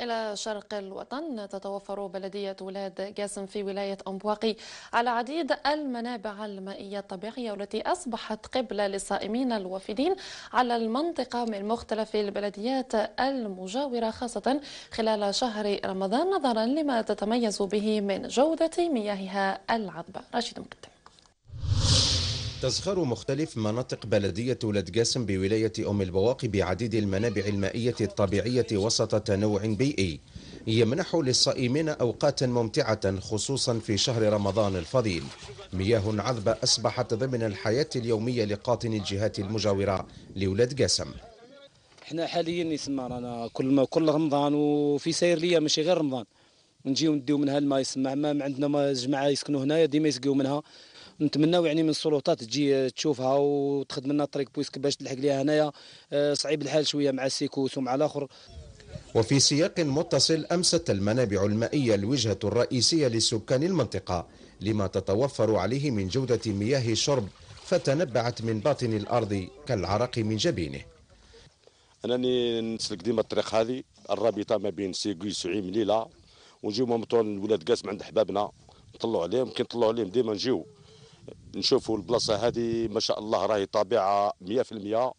إلى شرق الوطن تتوفر بلدية ولاد جاسم في ولاية أمبواقي على عديد المنابع المائية الطبيعية والتي أصبحت قبلة للصائمين الوافدين على المنطقة من مختلف البلديات المجاورة خاصة خلال شهر رمضان نظرا لما تتميز به من جودة مياهها العذبة رشيد مقدم تزخر مختلف مناطق بلدية ولاد قاسم بولاية أم البواقي بعديد المنابع المائية الطبيعية وسط تنوع بيئي يمنح للصائمين أوقاتا ممتعة خصوصا في شهر رمضان الفضيل مياه عذبة أصبحت ضمن الحياة اليومية لقاطن الجهات المجاورة لولاد قاسم احنا حاليا يسمى رانا كل ما كل رمضان وفي سير ليا ماشي غير رمضان نجيو نديو منها الماء يسمى ما عندنا ما جماعه يسكنوا هنايا ديما يسقيو منها نتمناو يعني من السلطات تجي تشوفها وتخدم لنا الطريق بويسك باش تلحق ليها هنايا آه، صعيب الحال شويه مع السيكوس ومع الاخر وفي سياق متصل أمست المنابع المائية الوجهة الرئيسية لسكان المنطقة لما تتوفر عليه من جودة مياه الشرب فتنبعت من باطن الأرض كالعرق من جبينه أنني نسلك ديما الطريق هذه الرابطة ما بين سيكوي وعيم ليلة ونجيو مطول ولاد قاسم عند أحبابنا نطلعوا عليهم كي نطلعوا عليهم ديما نجيو نشوفوا البلاصه هذه ما شاء الله راهي طبيعه 100%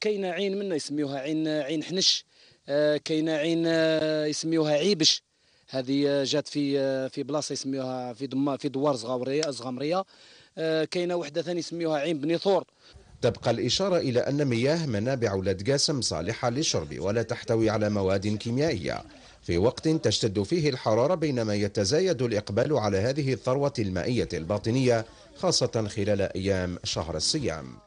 كاينه عين منا يسميوها عين عين حنش آه، كاينه عين آه، يسميوها عيبش هذه آه، جات في في بلاصه يسميوها في في دوار زغامريه كاينه وحده ثانيه يسميوها عين بني ثور تبقى الإشارة إلى أن مياه منابع ولاد قاسم صالحة للشرب ولا تحتوي على مواد كيميائية في وقت تشتد فيه الحرارة بينما يتزايد الإقبال على هذه الثروة المائية الباطنية خاصة خلال أيام شهر الصيام